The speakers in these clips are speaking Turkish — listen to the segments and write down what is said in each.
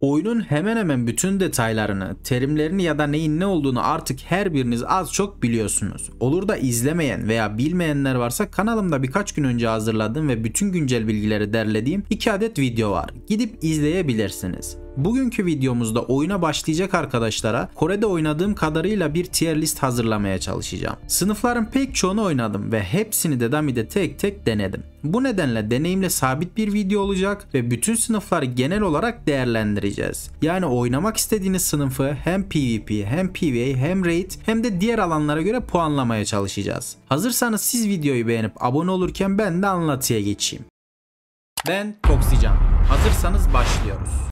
Oyunun hemen hemen bütün detaylarını, terimlerini ya da neyin ne olduğunu artık her biriniz az çok biliyorsunuz. Olur da izlemeyen veya bilmeyenler varsa kanalımda birkaç gün önce hazırladığım ve bütün güncel bilgileri derlediğim 2 adet video var. Gidip izleyebilirsiniz. Bugünkü videomuzda oyuna başlayacak arkadaşlara Kore'de oynadığım kadarıyla bir tier list hazırlamaya çalışacağım. Sınıfların pek çoğunu oynadım ve hepsini de Dami'de tek tek denedim. Bu nedenle deneyimle sabit bir video olacak ve bütün sınıfları genel olarak değerlendireceğiz. Yani oynamak istediğiniz sınıfı hem PvP hem PvE hem Raid hem de diğer alanlara göre puanlamaya çalışacağız. Hazırsanız siz videoyu beğenip abone olurken ben de anlatıya geçeyim. Ben Toksican. Hazırsanız başlıyoruz.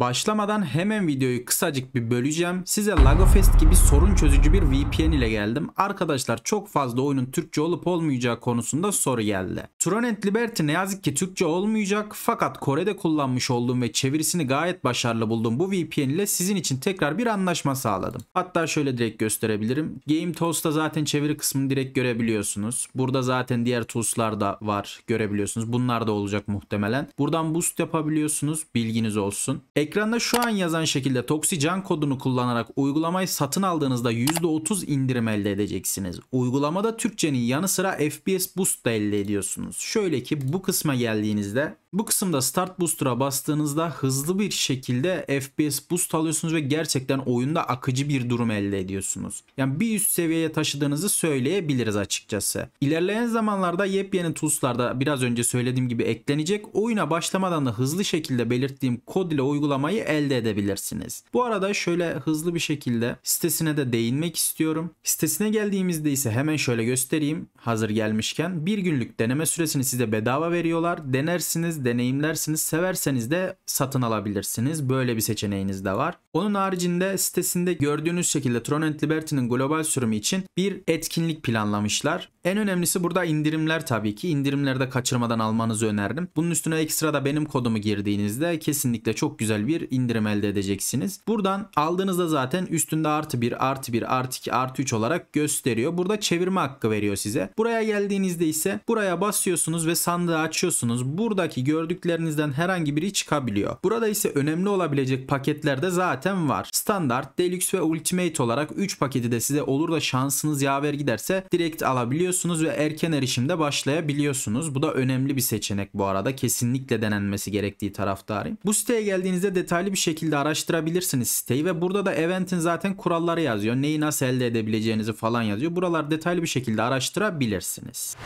Başlamadan hemen videoyu kısacık bir böleceğim. Size Lagofest gibi sorun çözücü bir VPN ile geldim. Arkadaşlar çok fazla oyunun Türkçe olup olmayacağı konusunda soru geldi. Tronent Liberty ne yazık ki Türkçe olmayacak fakat Kore'de kullanmış olduğum ve çevirisini gayet başarılı bulduğum bu VPN ile sizin için tekrar bir anlaşma sağladım. Hatta şöyle direkt gösterebilirim. Game Tools'ta zaten çeviri kısmını direkt görebiliyorsunuz. Burada zaten diğer tools'lar da var görebiliyorsunuz. Bunlar da olacak muhtemelen. Buradan boost yapabiliyorsunuz. Bilginiz olsun. Ekranda şu an yazan şekilde ToxiCan kodunu kullanarak uygulamayı satın aldığınızda %30 indirim elde edeceksiniz. Uygulamada Türkçenin yanı sıra FPS Boost da elde ediyorsunuz. Şöyle ki bu kısma geldiğinizde bu kısımda Start Booster'a bastığınızda hızlı bir şekilde FPS boost alıyorsunuz ve gerçekten oyunda akıcı bir durum elde ediyorsunuz. Yani bir üst seviyeye taşıdığınızı söyleyebiliriz açıkçası. İlerleyen zamanlarda yepyeni tools'larda biraz önce söylediğim gibi eklenecek. Oyuna başlamadan da hızlı şekilde belirttiğim kod ile uygulamayı elde edebilirsiniz. Bu arada şöyle hızlı bir şekilde sitesine de değinmek istiyorum. Sitesine geldiğimizde ise hemen şöyle göstereyim hazır gelmişken. Bir günlük deneme süresini size bedava veriyorlar. Denersiniz deneyimlersiniz, severseniz de satın alabilirsiniz. Böyle bir seçeneğiniz de var. Onun haricinde sitesinde gördüğünüz şekilde Tron and Liberty'nin global sürümü için bir etkinlik planlamışlar. En önemlisi burada indirimler tabii ki. İndirimleri de kaçırmadan almanızı öneririm. Bunun üstüne ekstra da benim kodumu girdiğinizde kesinlikle çok güzel bir indirim elde edeceksiniz. Buradan aldığınızda zaten üstünde artı 1, artı 1, artı 2, artı 3 olarak gösteriyor. Burada çevirme hakkı veriyor size. Buraya geldiğinizde ise buraya basıyorsunuz ve sandığı açıyorsunuz. Buradaki gördüklerinizden herhangi biri çıkabiliyor. Burada ise önemli olabilecek paketler de zaten var. Standart, Deluxe ve Ultimate olarak 3 paketi de size olur da şansınız yaver giderse direkt alabiliyorsunuz ve erken erişimde başlayabiliyorsunuz. Bu da önemli bir seçenek bu arada. Kesinlikle denenmesi gerektiği taraftarıyım. Bu siteye geldiğinizde detaylı bir şekilde araştırabilirsiniz siteyi ve burada da eventin zaten kuralları yazıyor. Neyi nasıl elde edebileceğinizi falan yazıyor. Buralar detaylı bir şekilde araştırabilirsiniz.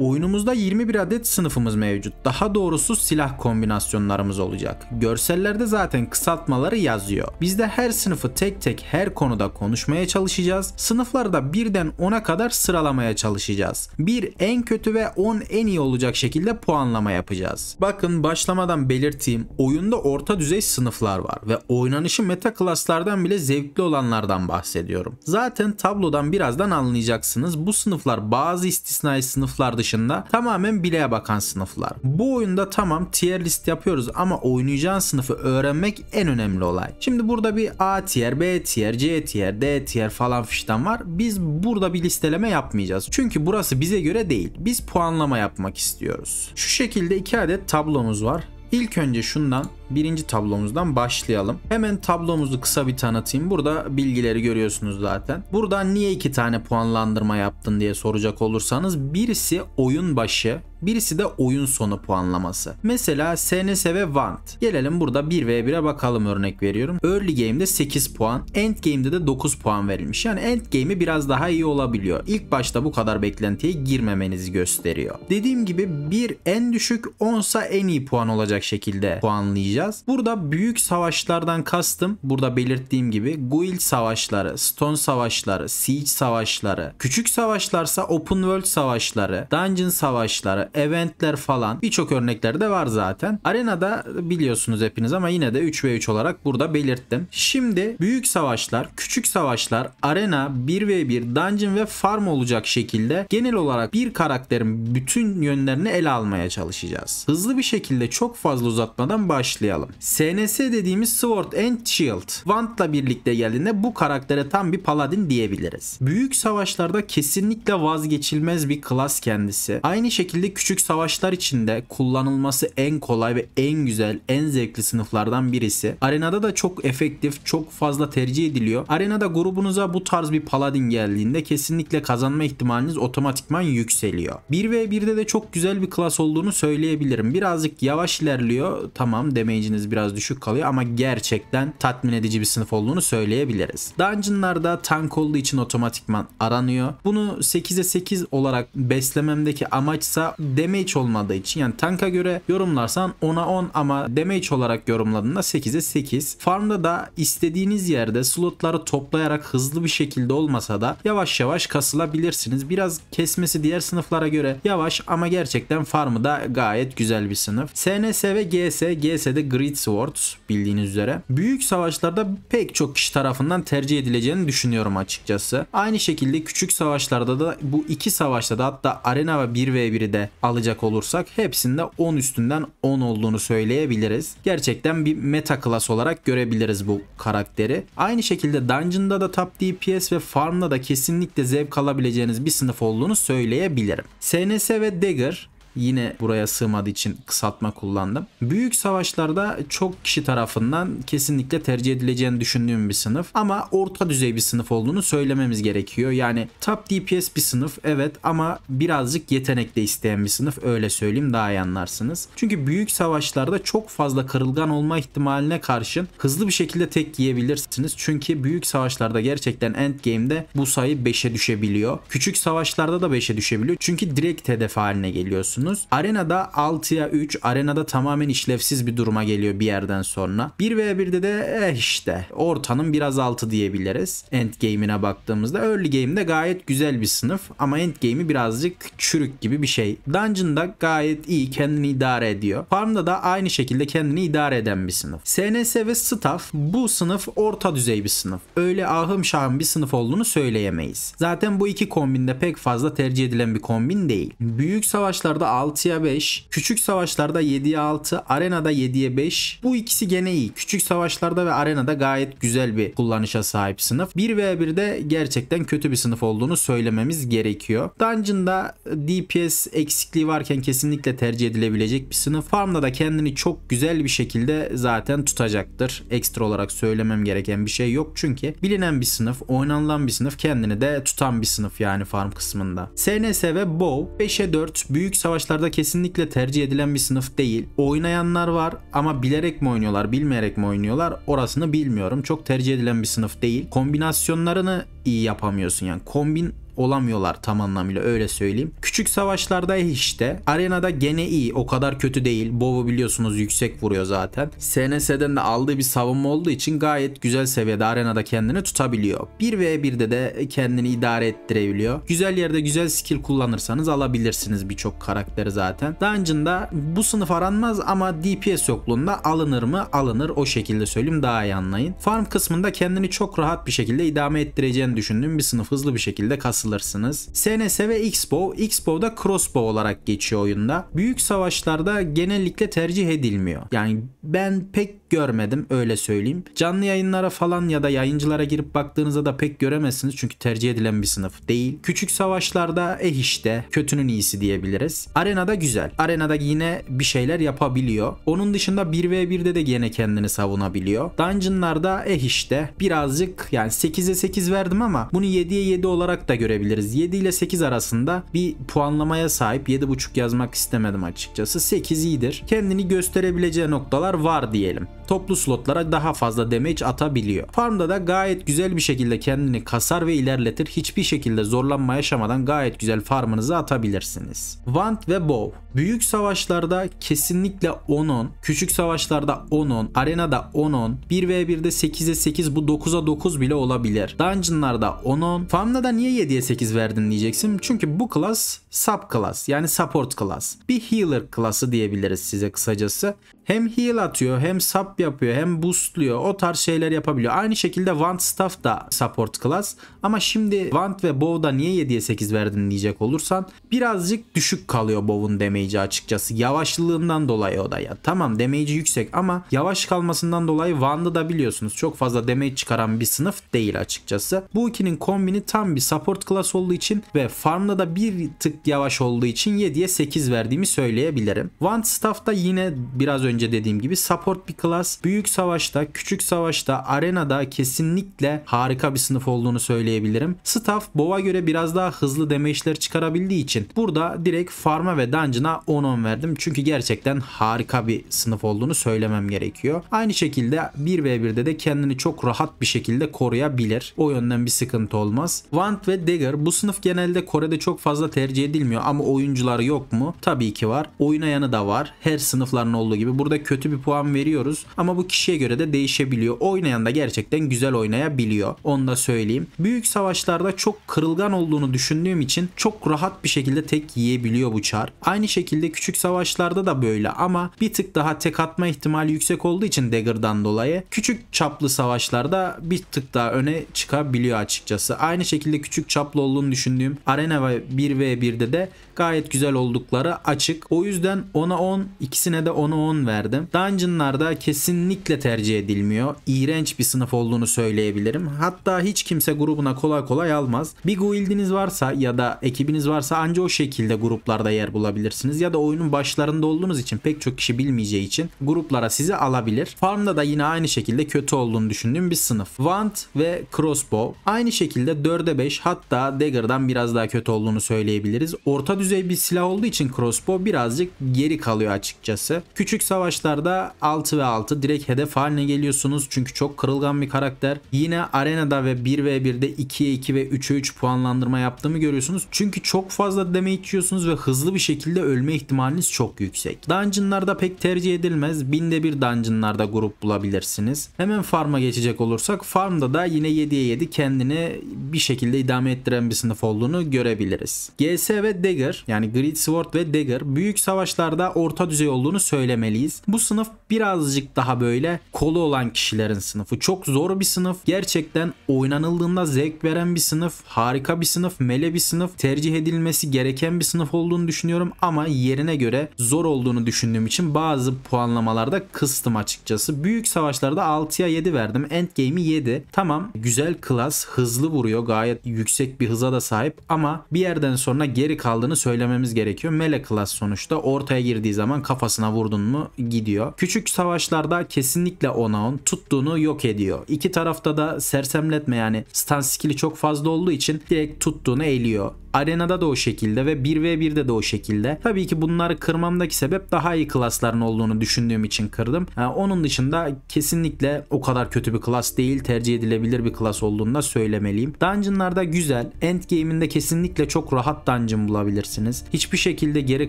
Oyunumuzda 21 adet sınıfımız mevcut. Daha doğrusu silah kombinasyonlarımız olacak. Görsellerde zaten kısaltmaları yazıyor. Biz de her sınıfı tek tek her konuda konuşmaya çalışacağız. Sınıflarda birden 10'a kadar sıralamaya çalışacağız. 1 en kötü ve 10 en iyi olacak şekilde puanlama yapacağız. Bakın başlamadan belirteyim. Oyunda orta düzey sınıflar var ve oynanışı meta klaslardan bile zevkli olanlardan bahsediyorum. Zaten tablodan birazdan anlayacaksınız. Bu sınıflar bazı istisnai sınıflarda dışında tamamen bileğe bakan sınıflar. Bu oyunda tamam tier list yapıyoruz ama oynayacağın sınıfı öğrenmek en önemli olay. Şimdi burada bir A tier, B tier, C tier, D tier falan fişten var. Biz burada bir listeleme yapmayacağız. Çünkü burası bize göre değil. Biz puanlama yapmak istiyoruz. Şu şekilde iki adet tablomuz var. İlk önce şundan birinci tablomuzdan başlayalım. Hemen tablomuzu kısa bir tanıtayım. Burada bilgileri görüyorsunuz zaten. Buradan niye iki tane puanlandırma yaptın diye soracak olursanız birisi oyun başı Birisi de oyun sonu puanlaması. Mesela SNS ve Vant. Gelelim burada 1v1'e bakalım örnek veriyorum. Early game'de 8 puan, end game'de de 9 puan verilmiş. Yani end game'i biraz daha iyi olabiliyor. İlk başta bu kadar beklentiye girmemenizi gösteriyor. Dediğim gibi bir en düşük 10 sa en iyi puan olacak şekilde puanlayacağız. Burada büyük savaşlardan kastım burada belirttiğim gibi guild savaşları, stone savaşları, siege savaşları, küçük savaşlarsa open world savaşları, dungeon savaşları, eventler falan birçok örneklerde var zaten. Arenada biliyorsunuz hepiniz ama yine de 3v3 olarak burada belirttim. Şimdi büyük savaşlar, küçük savaşlar, arena, 1v1, dungeon ve farm olacak şekilde genel olarak bir karakterin bütün yönlerini ele almaya çalışacağız. Hızlı bir şekilde çok fazla uzatmadan başlayalım. SNS dediğimiz Sword and Shield. Vant'la birlikte geldiğinde bu karaktere tam bir paladin diyebiliriz. Büyük savaşlarda kesinlikle vazgeçilmez bir klas kendisi. Aynı şekilde küçük savaşlar içinde kullanılması en kolay ve en güzel, en zevkli sınıflardan birisi. Arenada da çok efektif, çok fazla tercih ediliyor. Arenada grubunuza bu tarz bir paladin geldiğinde kesinlikle kazanma ihtimaliniz otomatikman yükseliyor. 1v1'de de çok güzel bir klas olduğunu söyleyebilirim. Birazcık yavaş ilerliyor. Tamam damage'iniz biraz düşük kalıyor ama gerçekten tatmin edici bir sınıf olduğunu söyleyebiliriz. Dungeon'larda tank olduğu için otomatikman aranıyor. Bunu 8'e 8 olarak beslememdeki amaçsa damage olmadığı için yani tanka göre yorumlarsan 10'a 10 ama damage olarak yorumladığında 8'e 8. Farmda da istediğiniz yerde slotları toplayarak hızlı bir şekilde olmasa da yavaş yavaş kasılabilirsiniz. Biraz kesmesi diğer sınıflara göre yavaş ama gerçekten farmı da gayet güzel bir sınıf. SNS ve GS, GS'de Great Swords bildiğiniz üzere. Büyük savaşlarda pek çok kişi tarafından tercih edileceğini düşünüyorum açıkçası. Aynı şekilde küçük savaşlarda da bu iki savaşta da hatta arena ve 1v1'i de alacak olursak hepsinde 10 üstünden 10 olduğunu söyleyebiliriz. Gerçekten bir meta klas olarak görebiliriz bu karakteri. Aynı şekilde Dungeon'da da top DPS ve Farm'da da kesinlikle zevk alabileceğiniz bir sınıf olduğunu söyleyebilirim. SNS ve Dagger Yine buraya sığmadığı için kısaltma kullandım. Büyük savaşlarda çok kişi tarafından kesinlikle tercih edileceğini düşündüğüm bir sınıf ama orta düzey bir sınıf olduğunu söylememiz gerekiyor. Yani top DPS bir sınıf evet ama birazcık yetenek de isteyen bir sınıf öyle söyleyeyim daha iyi anlarsınız. Çünkü büyük savaşlarda çok fazla kırılgan olma ihtimaline karşın hızlı bir şekilde tek giyebilirsiniz. Çünkü büyük savaşlarda gerçekten endgame'de bu sayı 5'e düşebiliyor. Küçük savaşlarda da 5'e düşebiliyor. Çünkü direkt hedef haline geliyorsunuz oynuyorsunuz. Arenada 6'ya 3 arenada tamamen işlevsiz bir duruma geliyor bir yerden sonra. 1 veya 1'de de eh işte ortanın biraz altı diyebiliriz. End game'ine baktığımızda early game'de gayet güzel bir sınıf ama end game'i birazcık çürük gibi bir şey. Dungeon'da gayet iyi kendini idare ediyor. Farm'da da aynı şekilde kendini idare eden bir sınıf. SNS ve staff bu sınıf orta düzey bir sınıf. Öyle ahım şahım bir sınıf olduğunu söyleyemeyiz. Zaten bu iki kombinde pek fazla tercih edilen bir kombin değil. Büyük savaşlarda 6'ya 5. Küçük savaşlarda 7'ye 6. Arenada 7'ye 5. Bu ikisi gene iyi. Küçük savaşlarda ve arenada gayet güzel bir kullanışa sahip sınıf. 1v1'de gerçekten kötü bir sınıf olduğunu söylememiz gerekiyor. Dungeon'da DPS eksikliği varken kesinlikle tercih edilebilecek bir sınıf. Farm'da da kendini çok güzel bir şekilde zaten tutacaktır. Ekstra olarak söylemem gereken bir şey yok. Çünkü bilinen bir sınıf, oynanılan bir sınıf, kendini de tutan bir sınıf yani farm kısmında. SNS ve Bow 5'e 4 büyük savaş savaşlarda kesinlikle tercih edilen bir sınıf değil. Oynayanlar var ama bilerek mi oynuyorlar, bilmeyerek mi oynuyorlar orasını bilmiyorum. Çok tercih edilen bir sınıf değil. Kombinasyonlarını iyi yapamıyorsun yani. Kombin olamıyorlar tam anlamıyla öyle söyleyeyim. Küçük savaşlarda işte. Arenada gene iyi. O kadar kötü değil. Bova biliyorsunuz yüksek vuruyor zaten. SNS'den de aldığı bir savunma olduğu için gayet güzel seviyede arenada kendini tutabiliyor. 1v1'de de kendini idare ettirebiliyor. Güzel yerde güzel skill kullanırsanız alabilirsiniz birçok karakteri zaten. Dungeon'da bu sınıf aranmaz ama DPS yokluğunda alınır mı? Alınır. O şekilde söyleyeyim daha iyi anlayın. Farm kısmında kendini çok rahat bir şekilde idame ettireceğini düşündüğüm bir sınıf hızlı bir şekilde kasılır asılırsınız. SNS ve X-Bow, X-Bow'da Crossbow olarak geçiyor oyunda. Büyük savaşlarda genellikle tercih edilmiyor. Yani ben pek görmedim öyle söyleyeyim. Canlı yayınlara falan ya da yayıncılara girip baktığınızda da pek göremezsiniz çünkü tercih edilen bir sınıf değil. Küçük savaşlarda eh işte kötünün iyisi diyebiliriz. Arenada güzel. Arenada yine bir şeyler yapabiliyor. Onun dışında 1v1'de de gene kendini savunabiliyor. Dungeonlarda eh işte birazcık yani 8'e 8 verdim ama bunu 7'ye 7 olarak da göre verebiliriz. 7 ile 8 arasında bir puanlamaya sahip. 7.5 yazmak istemedim açıkçası. 8 iyidir. Kendini gösterebileceği noktalar var diyelim. Toplu slotlara daha fazla damage atabiliyor. Farmda da gayet güzel bir şekilde kendini kasar ve ilerletir. Hiçbir şekilde zorlanma yaşamadan gayet güzel farmınızı atabilirsiniz. Want ve Bow. Büyük savaşlarda kesinlikle 10-10, küçük savaşlarda 10-10, arenada 10-10, 1v1'de 8'e 8 bu 9'a 9 bile olabilir. Dungeonlarda 10-10, farmda da niye 7'ye 8 verdin diyeceksin. Çünkü bu class sub class yani support class. Bir healer class'ı diyebiliriz size kısacası hem heal atıyor hem sap yapıyor hem boostluyor o tarz şeyler yapabiliyor. Aynı şekilde Want Staff da support class ama şimdi Want ve Bow'da niye 7'ye 8 verdin diyecek olursan birazcık düşük kalıyor Bow'un damage'i açıkçası. Yavaşlığından dolayı o da ya. Tamam damage'i yüksek ama yavaş kalmasından dolayı Wand'ı da biliyorsunuz çok fazla damage çıkaran bir sınıf değil açıkçası. Bu ikinin kombini tam bir support class olduğu için ve farmda da bir tık yavaş olduğu için 7'ye 8 verdiğimi söyleyebilirim. Want Staff da yine biraz önce önce dediğim gibi support bir klas. Büyük savaşta, küçük savaşta, arenada kesinlikle harika bir sınıf olduğunu söyleyebilirim. Staff bowa göre biraz daha hızlı demeçler çıkarabildiği için burada direkt farm'a ve dungeon'a 10-10 verdim. Çünkü gerçekten harika bir sınıf olduğunu söylemem gerekiyor. Aynı şekilde 1v1'de de kendini çok rahat bir şekilde koruyabilir. O yönden bir sıkıntı olmaz. Want ve Dagger bu sınıf genelde Kore'de çok fazla tercih edilmiyor ama oyuncular yok mu? Tabii ki var. Oynayanı da var. Her sınıfların olduğu gibi. Burada burada kötü bir puan veriyoruz ama bu kişiye göre de değişebiliyor. Oynayan da gerçekten güzel oynayabiliyor. Onu da söyleyeyim. Büyük savaşlarda çok kırılgan olduğunu düşündüğüm için çok rahat bir şekilde tek yiyebiliyor bu çar. Aynı şekilde küçük savaşlarda da böyle ama bir tık daha tek atma ihtimali yüksek olduğu için Dagger'dan dolayı küçük çaplı savaşlarda bir tık daha öne çıkabiliyor açıkçası. Aynı şekilde küçük çaplı olduğunu düşündüğüm Arena ve 1v1'de de gayet güzel oldukları açık. O yüzden ona 10 ikisine de ona 10 ver verdim. Dungeon'larda kesinlikle tercih edilmiyor. İğrenç bir sınıf olduğunu söyleyebilirim. Hatta hiç kimse grubuna kolay kolay almaz. Bir guildiniz varsa ya da ekibiniz varsa anca o şekilde gruplarda yer bulabilirsiniz. Ya da oyunun başlarında olduğunuz için pek çok kişi bilmeyeceği için gruplara sizi alabilir. Farmda da yine aynı şekilde kötü olduğunu düşündüğüm bir sınıf. Want ve Crossbow aynı şekilde 4'e 5 hatta Dagger'dan biraz daha kötü olduğunu söyleyebiliriz. Orta düzey bir silah olduğu için Crossbow birazcık geri kalıyor açıkçası. Küçük savaş savaşlarda 6 ve 6 direkt hedef haline geliyorsunuz. Çünkü çok kırılgan bir karakter. Yine arenada ve 1 ve 1'de 2'ye 2 ve 3'e 3 puanlandırma yaptığımı görüyorsunuz. Çünkü çok fazla damage yiyorsunuz ve hızlı bir şekilde ölme ihtimaliniz çok yüksek. Dungeonlarda pek tercih edilmez. Binde bir dungeonlarda grup bulabilirsiniz. Hemen farm'a geçecek olursak farmda da yine 7'ye 7 kendini bir şekilde idame ettiren bir sınıf olduğunu görebiliriz. GS ve Dagger yani Great Sword ve Dagger büyük savaşlarda orta düzey olduğunu söylemeliyiz diyebilmeliyiz. Bu sınıf birazcık daha böyle kolu olan kişilerin sınıfı. Çok zor bir sınıf. Gerçekten oynanıldığında zevk veren bir sınıf. Harika bir sınıf. Mele bir sınıf. Tercih edilmesi gereken bir sınıf olduğunu düşünüyorum. Ama yerine göre zor olduğunu düşündüğüm için bazı puanlamalarda kıstım açıkçası. Büyük savaşlarda 6'ya 7 verdim. Endgame'i 7. Tamam güzel klas. Hızlı vuruyor. Gayet yüksek bir hıza da sahip. Ama bir yerden sonra geri kaldığını söylememiz gerekiyor. Mele klas sonuçta ortaya girdiği zaman kafasına vurdun mu gidiyor. Küçük savaşlarda kesinlikle onaun tuttuğunu yok ediyor. İki tarafta da sersemletme yani stun skill'i çok fazla olduğu için direkt tuttuğunu eğiliyor. Arenada da o şekilde ve 1v1'de de o şekilde. Tabii ki bunları kırmamdaki sebep daha iyi klasların olduğunu düşündüğüm için kırdım. Yani onun dışında kesinlikle o kadar kötü bir klas değil. Tercih edilebilir bir klas olduğunu da söylemeliyim. Dungeonlarda güzel. gameinde kesinlikle çok rahat dungeon bulabilirsiniz. Hiçbir şekilde geri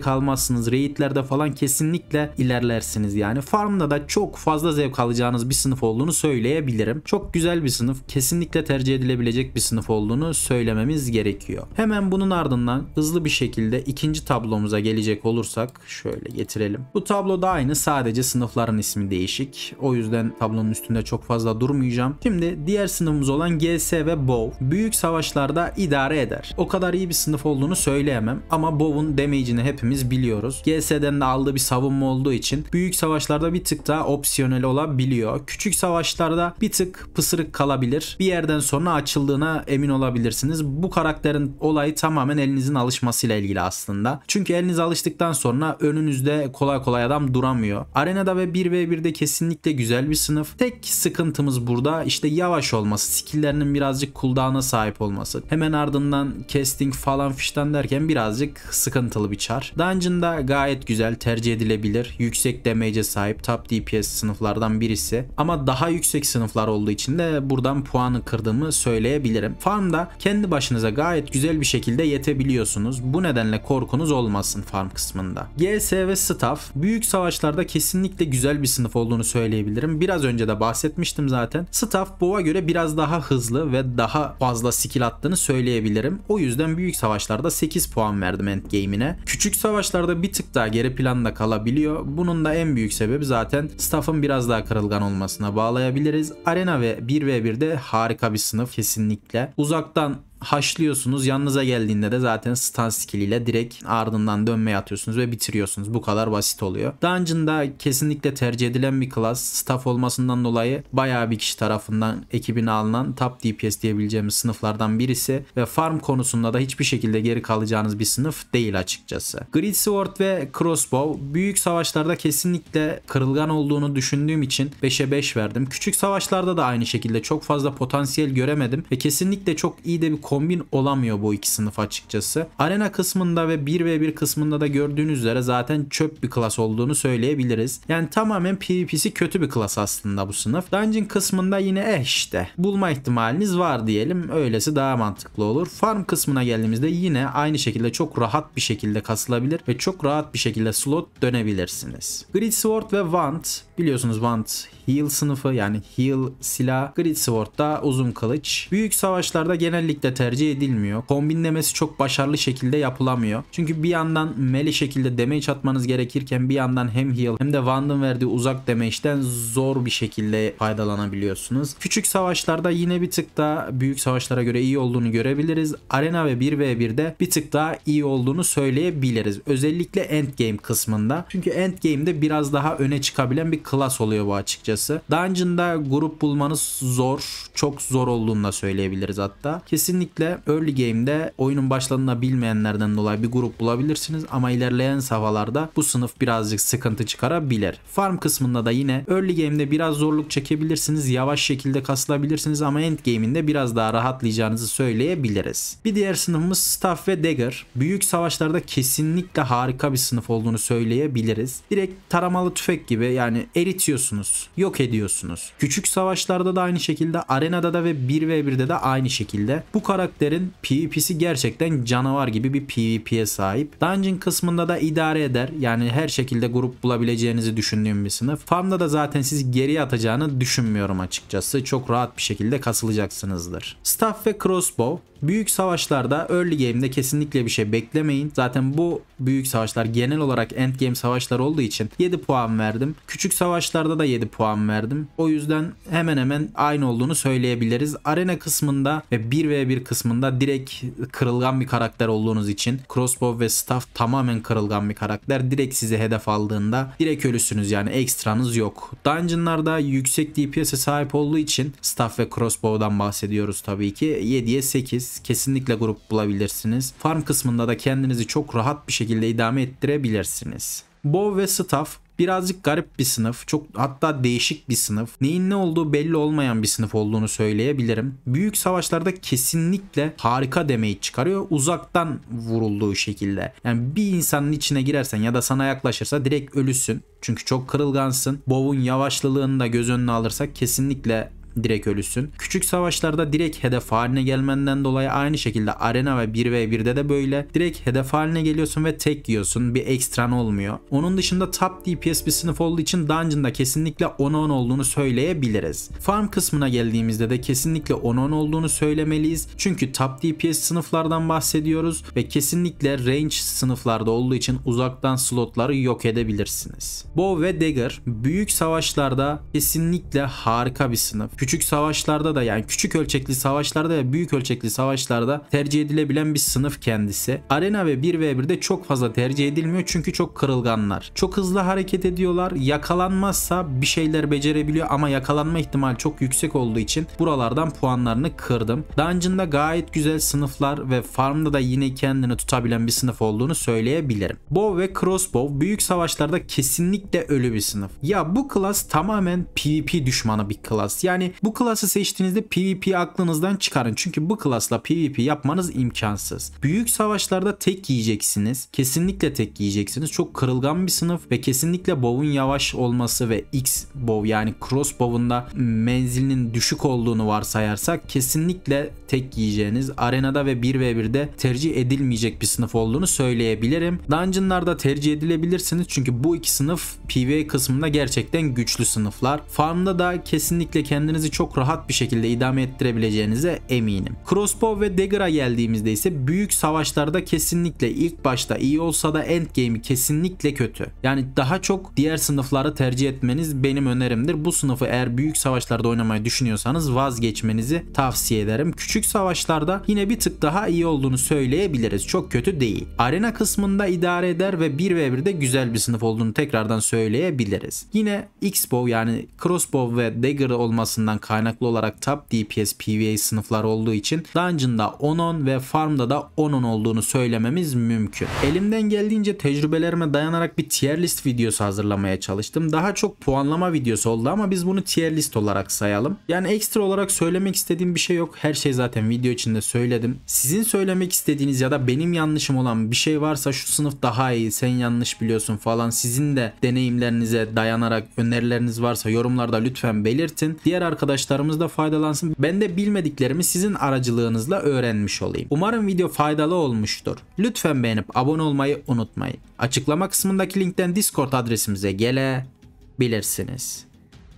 kalmazsınız. Raidlerde falan kesinlikle ilerlersiniz yani. Farmda da çok fazla zevk alacağınız bir sınıf olduğunu söyleyebilirim. Çok güzel bir sınıf. Kesinlikle tercih edilebilecek bir sınıf olduğunu söylememiz gerekiyor. Hemen bu bunun ardından hızlı bir şekilde ikinci tablomuza gelecek olursak şöyle getirelim. Bu tablo da aynı sadece sınıfların ismi değişik. O yüzden tablonun üstünde çok fazla durmayacağım. Şimdi diğer sınıfımız olan GS ve BOW büyük savaşlarda idare eder. O kadar iyi bir sınıf olduğunu söyleyemem ama BOW'un damage'ini hepimiz biliyoruz. GS'den de aldığı bir savunma olduğu için büyük savaşlarda bir tık daha opsiyonel olabiliyor. Küçük savaşlarda bir tık pısırık kalabilir. Bir yerden sonra açıldığına emin olabilirsiniz. Bu karakterin olayı tam tamamen elinizin alışmasıyla ilgili aslında. Çünkü eliniz alıştıktan sonra önünüzde kolay kolay adam duramıyor. Arenada ve 1v1'de kesinlikle güzel bir sınıf. Tek sıkıntımız burada işte yavaş olması, skilllerinin birazcık cooldown'a sahip olması. Hemen ardından casting falan fişten derken birazcık sıkıntılı bir çar. Dungeon'da gayet güzel tercih edilebilir. Yüksek damage'e sahip top DPS sınıflardan birisi. Ama daha yüksek sınıflar olduğu için de buradan puanı kırdığımı söyleyebilirim. Farmda kendi başınıza gayet güzel bir şekilde şekilde yetebiliyorsunuz. Bu nedenle korkunuz olmasın farm kısmında. GS ve staff büyük savaşlarda kesinlikle güzel bir sınıf olduğunu söyleyebilirim. Biraz önce de bahsetmiştim zaten. Staff bowa göre biraz daha hızlı ve daha fazla skill attığını söyleyebilirim. O yüzden büyük savaşlarda 8 puan verdim endgame'ine. Küçük savaşlarda bir tık daha geri planda kalabiliyor. Bunun da en büyük sebebi zaten staff'ın biraz daha kırılgan olmasına bağlayabiliriz. Arena ve 1v1'de harika bir sınıf kesinlikle. Uzaktan haşlıyorsunuz. Yanınıza geldiğinde de zaten stun skill ile direkt ardından dönmeye atıyorsunuz ve bitiriyorsunuz. Bu kadar basit oluyor. Dungeon'da kesinlikle tercih edilen bir klas. Staff olmasından dolayı bayağı bir kişi tarafından ekibine alınan top DPS diyebileceğimiz sınıflardan birisi ve farm konusunda da hiçbir şekilde geri kalacağınız bir sınıf değil açıkçası. Grid Sword ve Crossbow büyük savaşlarda kesinlikle kırılgan olduğunu düşündüğüm için 5'e 5 verdim. Küçük savaşlarda da aynı şekilde çok fazla potansiyel göremedim ve kesinlikle çok iyi de bir kombin olamıyor bu iki sınıf açıkçası. Arena kısmında ve 1 ve 1 kısmında da gördüğünüz üzere zaten çöp bir klas olduğunu söyleyebiliriz. Yani tamamen PvP'si kötü bir klas aslında bu sınıf. Dungeon kısmında yine eh işte. Bulma ihtimaliniz var diyelim. Öylesi daha mantıklı olur. Farm kısmına geldiğimizde yine aynı şekilde çok rahat bir şekilde kasılabilir ve çok rahat bir şekilde slot dönebilirsiniz. Grid Sword ve Wand biliyorsunuz Wand, heal sınıfı yani heal silah. Grid Sword da uzun kılıç. Büyük savaşlarda genellikle tercih edilmiyor. Kombinlemesi çok başarılı şekilde yapılamıyor. Çünkü bir yandan melee şekilde damage atmanız gerekirken bir yandan hem heal hem de Wand'ın verdiği uzak damage'den zor bir şekilde faydalanabiliyorsunuz. Küçük savaşlarda yine bir tık daha büyük savaşlara göre iyi olduğunu görebiliriz. Arena ve 1v1'de bir tık daha iyi olduğunu söyleyebiliriz. Özellikle endgame kısmında. Çünkü endgame'de biraz daha öne çıkabilen bir klas oluyor bu açıkçası. Dungeon'da grup bulmanız zor. Çok zor olduğunu da söyleyebiliriz hatta. Kesinlikle Genellikle early game'de oyunun başlanına bilmeyenlerden dolayı bir grup bulabilirsiniz ama ilerleyen safhalarda bu sınıf birazcık sıkıntı çıkarabilir. Farm kısmında da yine early game'de biraz zorluk çekebilirsiniz. Yavaş şekilde kasılabilirsiniz ama end game'inde biraz daha rahatlayacağınızı söyleyebiliriz. Bir diğer sınıfımız Staff ve Dagger. Büyük savaşlarda kesinlikle harika bir sınıf olduğunu söyleyebiliriz. Direkt taramalı tüfek gibi yani eritiyorsunuz, yok ediyorsunuz. Küçük savaşlarda da aynı şekilde, arenada da ve 1v1'de de aynı şekilde. Bu kadar karakterin PvP'si gerçekten canavar gibi bir PvP'ye sahip. Dungeon kısmında da idare eder. Yani her şekilde grup bulabileceğinizi düşündüğüm bir sınıf. Farmda da zaten sizi geriye atacağını düşünmüyorum açıkçası. Çok rahat bir şekilde kasılacaksınızdır. Staff ve crossbow Büyük savaşlarda early game'de kesinlikle bir şey beklemeyin. Zaten bu büyük savaşlar genel olarak end endgame savaşlar olduğu için 7 puan verdim. Küçük savaşlarda da 7 puan verdim. O yüzden hemen hemen aynı olduğunu söyleyebiliriz. Arena kısmında ve 1v1 kısmında direkt kırılgan bir karakter olduğunuz için crossbow ve staff tamamen kırılgan bir karakter. Direkt size hedef aldığında direkt ölüsünüz yani ekstranız yok. Dungeonlarda yüksek DPS'e sahip olduğu için staff ve crossbow'dan bahsediyoruz tabii ki. 7'ye 8 kesinlikle grup bulabilirsiniz. Farm kısmında da kendinizi çok rahat bir şekilde idame ettirebilirsiniz. Bow ve Staff birazcık garip bir sınıf. Çok hatta değişik bir sınıf. Neyin ne olduğu belli olmayan bir sınıf olduğunu söyleyebilirim. Büyük savaşlarda kesinlikle harika demeyi çıkarıyor. Uzaktan vurulduğu şekilde. Yani bir insanın içine girersen ya da sana yaklaşırsa direkt ölüsün. Çünkü çok kırılgansın. Bow'un yavaşlılığını da göz önüne alırsak kesinlikle direkt ölüsün. Küçük savaşlarda direkt hedef haline gelmenden dolayı aynı şekilde arena ve 1v1'de de böyle. Direkt hedef haline geliyorsun ve tek yiyorsun. Bir ekstran olmuyor. Onun dışında top DPS bir sınıf olduğu için dungeon'da kesinlikle 10-10 olduğunu söyleyebiliriz. Farm kısmına geldiğimizde de kesinlikle 10-10 olduğunu söylemeliyiz. Çünkü top DPS sınıflardan bahsediyoruz ve kesinlikle range sınıflarda olduğu için uzaktan slotları yok edebilirsiniz. Bow ve Dagger büyük savaşlarda kesinlikle harika bir sınıf küçük savaşlarda da yani küçük ölçekli savaşlarda ve büyük ölçekli savaşlarda tercih edilebilen bir sınıf kendisi. Arena ve 1v1'de çok fazla tercih edilmiyor çünkü çok kırılganlar. Çok hızlı hareket ediyorlar. Yakalanmazsa bir şeyler becerebiliyor ama yakalanma ihtimali çok yüksek olduğu için buralardan puanlarını kırdım. Dungeon'da gayet güzel sınıflar ve farmda da yine kendini tutabilen bir sınıf olduğunu söyleyebilirim. Bow ve crossbow büyük savaşlarda kesinlikle ölü bir sınıf. Ya bu klas tamamen PvP düşmanı bir klas. Yani bu klası seçtiğinizde PvP aklınızdan çıkarın. Çünkü bu klasla PvP yapmanız imkansız. Büyük savaşlarda tek yiyeceksiniz. Kesinlikle tek yiyeceksiniz. Çok kırılgan bir sınıf ve kesinlikle bow'un yavaş olması ve X bow yani cross bow'unda menzilinin düşük olduğunu varsayarsak kesinlikle tek yiyeceğiniz arenada ve 1v1'de tercih edilmeyecek bir sınıf olduğunu söyleyebilirim. Dungeonlarda tercih edilebilirsiniz çünkü bu iki sınıf PvE kısmında gerçekten güçlü sınıflar. Farmda da kesinlikle kendiniz kendinizi çok rahat bir şekilde idame ettirebileceğinize eminim. Crossbow ve Dagger'a geldiğimizde ise büyük savaşlarda kesinlikle ilk başta iyi olsa da endgame'i kesinlikle kötü. Yani daha çok diğer sınıfları tercih etmeniz benim önerimdir. Bu sınıfı eğer büyük savaşlarda oynamayı düşünüyorsanız vazgeçmenizi tavsiye ederim. Küçük savaşlarda yine bir tık daha iyi olduğunu söyleyebiliriz. Çok kötü değil. Arena kısmında idare eder ve 1v1'de güzel bir sınıf olduğunu tekrardan söyleyebiliriz. Yine X-Bow yani Crossbow ve Dagger olmasının olmasından kaynaklı olarak top DPS PvE sınıflar olduğu için dungeon'da 10-10 ve farm'da da 10-10 olduğunu söylememiz mümkün. Elimden geldiğince tecrübelerime dayanarak bir tier list videosu hazırlamaya çalıştım. Daha çok puanlama videosu oldu ama biz bunu tier list olarak sayalım. Yani ekstra olarak söylemek istediğim bir şey yok. Her şey zaten video içinde söyledim. Sizin söylemek istediğiniz ya da benim yanlışım olan bir şey varsa şu sınıf daha iyi sen yanlış biliyorsun falan sizin de deneyimlerinize dayanarak önerileriniz varsa yorumlarda lütfen belirtin. Diğer arkadaşlar arkadaşlarımız da faydalansın. Ben de bilmediklerimi sizin aracılığınızla öğrenmiş olayım. Umarım video faydalı olmuştur. Lütfen beğenip abone olmayı unutmayın. Açıklama kısmındaki linkten Discord adresimize gelebilirsiniz.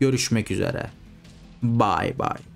Görüşmek üzere. Bye bye.